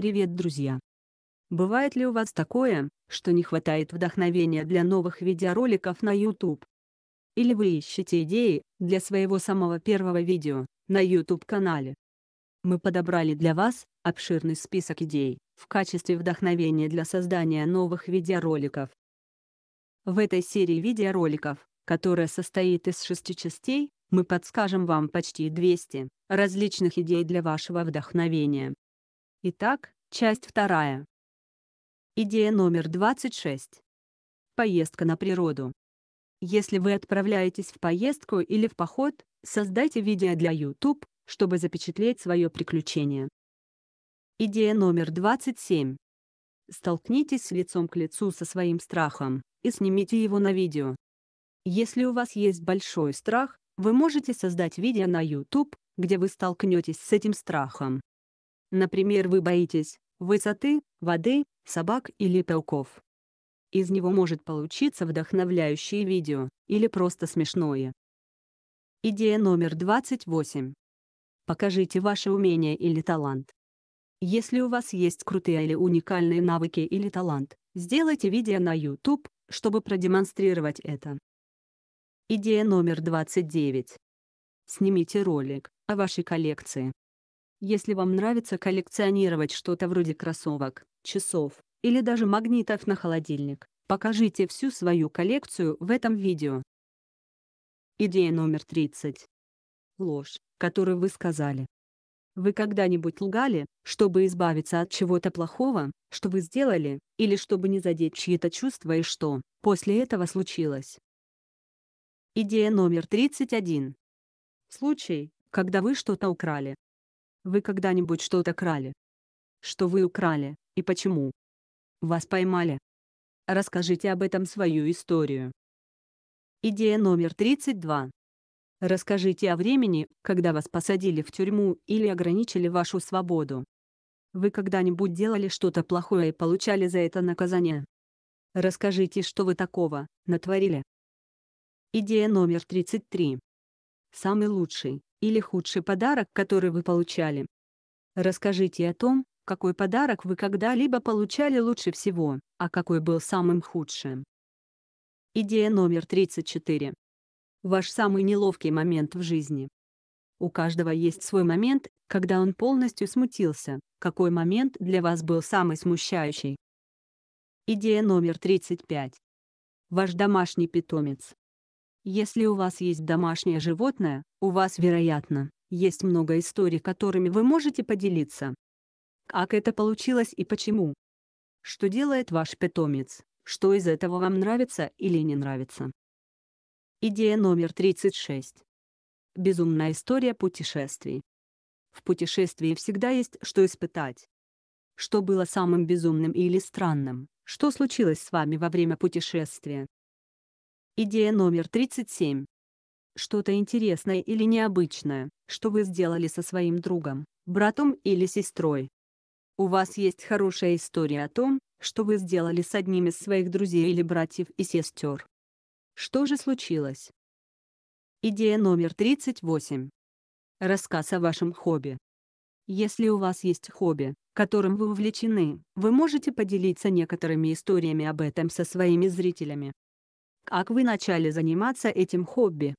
Привет, друзья! Бывает ли у вас такое, что не хватает вдохновения для новых видеороликов на YouTube? Или вы ищете идеи для своего самого первого видео на YouTube-канале? Мы подобрали для вас обширный список идей в качестве вдохновения для создания новых видеороликов. В этой серии видеороликов, которая состоит из шести частей, мы подскажем вам почти 200 различных идей для вашего вдохновения. Итак, часть вторая. Идея номер 26. Поездка на природу. Если вы отправляетесь в поездку или в поход, создайте видео для YouTube, чтобы запечатлеть свое приключение. Идея номер 27. Столкнитесь лицом к лицу со своим страхом и снимите его на видео. Если у вас есть большой страх, вы можете создать видео на YouTube, где вы столкнетесь с этим страхом. Например, вы боитесь высоты, воды, собак или пауков. Из него может получиться вдохновляющее видео или просто смешное. Идея номер 28. Покажите ваше умение или талант. Если у вас есть крутые или уникальные навыки или талант, сделайте видео на YouTube, чтобы продемонстрировать это. Идея номер 29. Снимите ролик о вашей коллекции если вам нравится коллекционировать что-то вроде кроссовок, часов или даже магнитов на холодильник, покажите всю свою коллекцию в этом видео. Идея номер 30. Ложь, которую вы сказали. Вы когда-нибудь лгали, чтобы избавиться от чего-то плохого, что вы сделали, или чтобы не задеть чьи-то чувства и что после этого случилось? Идея номер 31. Случай, когда вы что-то украли, вы когда-нибудь что-то крали? Что вы украли, и почему? Вас поймали? Расскажите об этом свою историю. Идея номер 32. Расскажите о времени, когда вас посадили в тюрьму или ограничили вашу свободу. Вы когда-нибудь делали что-то плохое и получали за это наказание? Расскажите, что вы такого натворили. Идея номер 33. Самый лучший, или худший подарок, который вы получали. Расскажите о том, какой подарок вы когда-либо получали лучше всего, а какой был самым худшим. Идея номер 34. Ваш самый неловкий момент в жизни. У каждого есть свой момент, когда он полностью смутился. Какой момент для вас был самый смущающий? Идея номер 35. Ваш домашний питомец. Если у вас есть домашнее животное, у вас, вероятно, есть много историй, которыми вы можете поделиться. Как это получилось и почему? Что делает ваш питомец? Что из этого вам нравится или не нравится? Идея номер 36. Безумная история путешествий. В путешествии всегда есть что испытать. Что было самым безумным или странным, что случилось с вами во время путешествия, Идея номер 37. Что-то интересное или необычное, что вы сделали со своим другом, братом или сестрой. У вас есть хорошая история о том, что вы сделали с одним из своих друзей или братьев и сестер. Что же случилось? Идея номер 38. Рассказ о вашем хобби. Если у вас есть хобби, которым вы увлечены, вы можете поделиться некоторыми историями об этом со своими зрителями как вы начали заниматься этим хобби.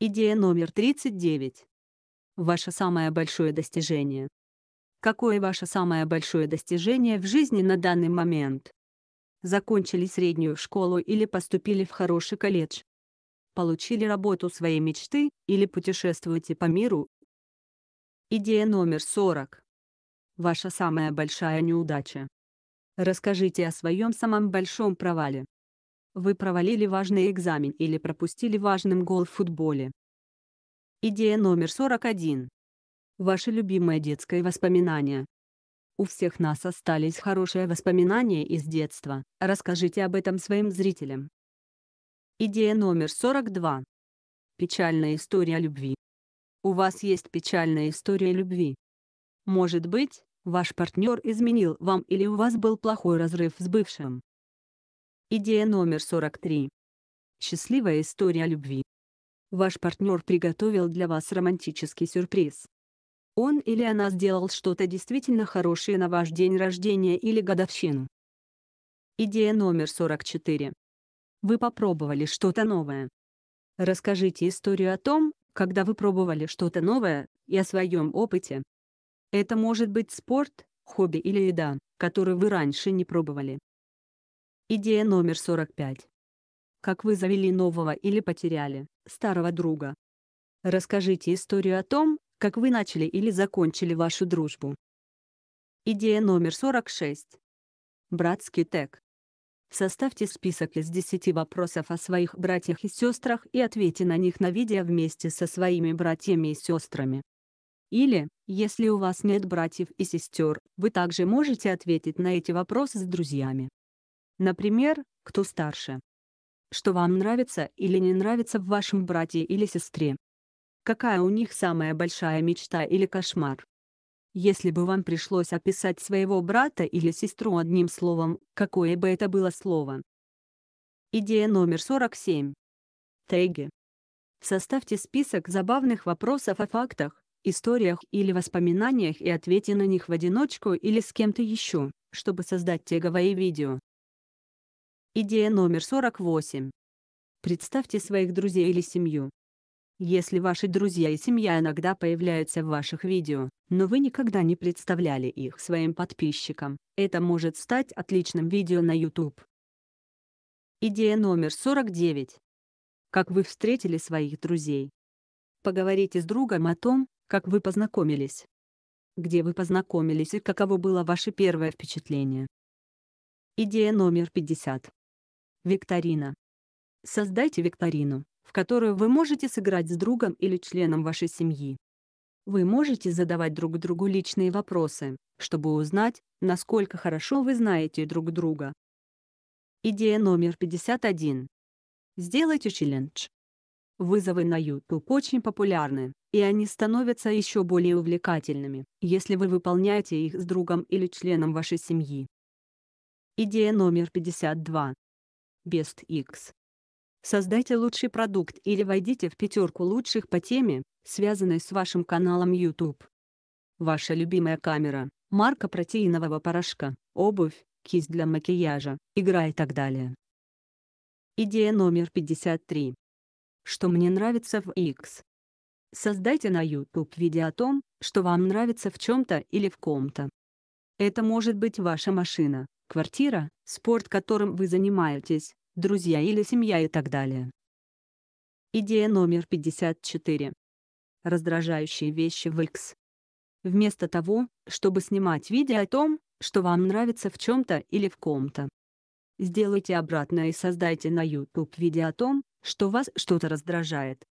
Идея номер 39. Ваше самое большое достижение. Какое ваше самое большое достижение в жизни на данный момент? Закончили среднюю школу или поступили в хороший колледж? Получили работу своей мечты или путешествуете по миру? Идея номер 40. Ваша самая большая неудача. Расскажите о своем самом большом провале. Вы провалили важный экзамен или пропустили важным гол в футболе. Идея номер 41. Ваше любимое детское воспоминание. У всех нас остались хорошие воспоминания из детства. Расскажите об этом своим зрителям. Идея номер 42. Печальная история любви. У вас есть печальная история любви. Может быть, ваш партнер изменил вам или у вас был плохой разрыв с бывшим. Идея номер 43. Счастливая история любви. Ваш партнер приготовил для вас романтический сюрприз. Он или она сделал что-то действительно хорошее на ваш день рождения или годовщину. Идея номер 44. Вы попробовали что-то новое. Расскажите историю о том, когда вы пробовали что-то новое, и о своем опыте. Это может быть спорт, хобби или еда, которую вы раньше не пробовали. Идея номер 45. Как вы завели нового или потеряли старого друга? Расскажите историю о том, как вы начали или закончили вашу дружбу. Идея номер 46. Братский тег. Составьте список из 10 вопросов о своих братьях и сестрах и ответьте на них на видео вместе со своими братьями и сестрами. Или, если у вас нет братьев и сестер, вы также можете ответить на эти вопросы с друзьями. Например, кто старше. Что вам нравится или не нравится в вашем брате или сестре. Какая у них самая большая мечта или кошмар. Если бы вам пришлось описать своего брата или сестру одним словом, какое бы это было слово? Идея номер 47. Теги. Составьте список забавных вопросов о фактах, историях или воспоминаниях и ответьте на них в одиночку или с кем-то еще, чтобы создать теговое видео. Идея номер 48. Представьте своих друзей или семью. Если ваши друзья и семья иногда появляются в ваших видео, но вы никогда не представляли их своим подписчикам, это может стать отличным видео на YouTube. Идея номер 49. Как вы встретили своих друзей. Поговорите с другом о том, как вы познакомились. Где вы познакомились и каково было ваше первое впечатление. Идея номер 50. Викторина. Создайте викторину, в которую вы можете сыграть с другом или членом вашей семьи. Вы можете задавать друг другу личные вопросы, чтобы узнать, насколько хорошо вы знаете друг друга. Идея номер 51. Сделайте челлендж. Вызовы на YouTube очень популярны, и они становятся еще более увлекательными, если вы выполняете их с другом или членом вашей семьи. Идея номер 52. Best X. Создайте лучший продукт или войдите в пятерку лучших по теме, связанной с вашим каналом YouTube. Ваша любимая камера, марка протеинового порошка, обувь, кисть для макияжа, игра и так далее. Идея номер 53. Что мне нравится в X? Создайте на YouTube видео о том, что вам нравится в чем-то или в ком-то. Это может быть ваша машина, квартира, спорт, которым вы занимаетесь, друзья или семья и так далее. Идея номер 54. Раздражающие вещи в X. Вместо того, чтобы снимать видео о том, что вам нравится в чем-то или в ком-то, сделайте обратное и создайте на YouTube видео о том, что вас что-то раздражает.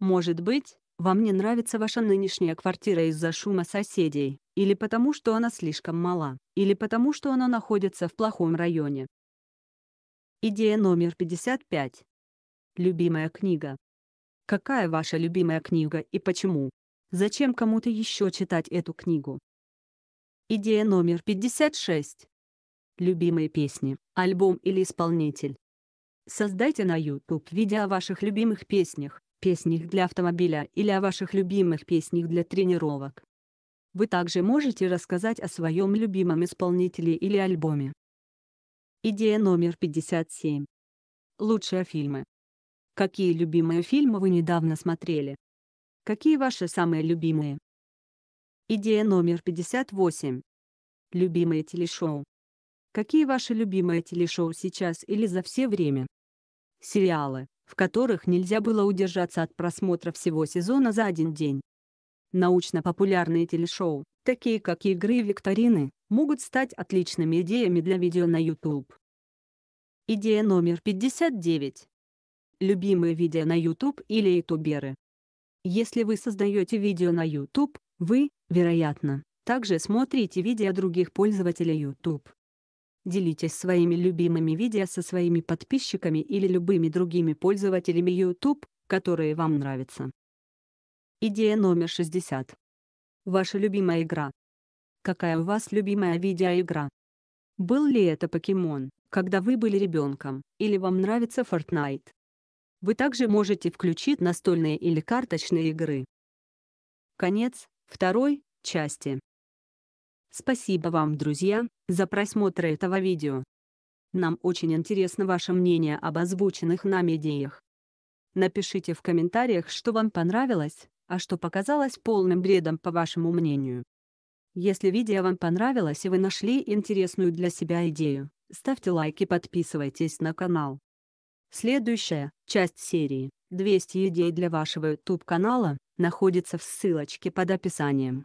Может быть, вам не нравится ваша нынешняя квартира из-за шума соседей, или потому, что она слишком мала, или потому, что она находится в плохом районе. Идея номер 55. Любимая книга. Какая ваша любимая книга и почему? Зачем кому-то еще читать эту книгу? Идея номер 56. Любимые песни, альбом или исполнитель. Создайте на YouTube видео о ваших любимых песнях, песнях для автомобиля или о ваших любимых песнях для тренировок. Вы также можете рассказать о своем любимом исполнителе или альбоме. Идея номер 57. Лучшие фильмы. Какие любимые фильмы вы недавно смотрели? Какие ваши самые любимые? Идея номер 58. Любимые телешоу. Какие ваши любимые телешоу сейчас или за все время? Сериалы, в которых нельзя было удержаться от просмотра всего сезона за один день. Научно-популярные телешоу, такие как игры и викторины, могут стать отличными идеями для видео на YouTube. Идея номер 59. Любимые видео на YouTube или ютуберы. Если вы создаете видео на YouTube, вы, вероятно, также смотрите видео других пользователей YouTube. Делитесь своими любимыми видео со своими подписчиками или любыми другими пользователями YouTube, которые вам нравятся. Идея номер 60. Ваша любимая игра. Какая у вас любимая видеоигра? Был ли это покемон, когда вы были ребенком, или вам нравится Fortnite? Вы также можете включить настольные или карточные игры. Конец второй части. Спасибо вам, друзья, за просмотр этого видео. Нам очень интересно ваше мнение об озвученных нами идеях. Напишите в комментариях, что вам понравилось, а что показалось полным бредом, по вашему мнению. Если видео вам понравилось и вы нашли интересную для себя идею, ставьте лайк и подписывайтесь на канал. Следующая часть серии «200 идей для вашего YouTube-канала» находится в ссылочке под описанием.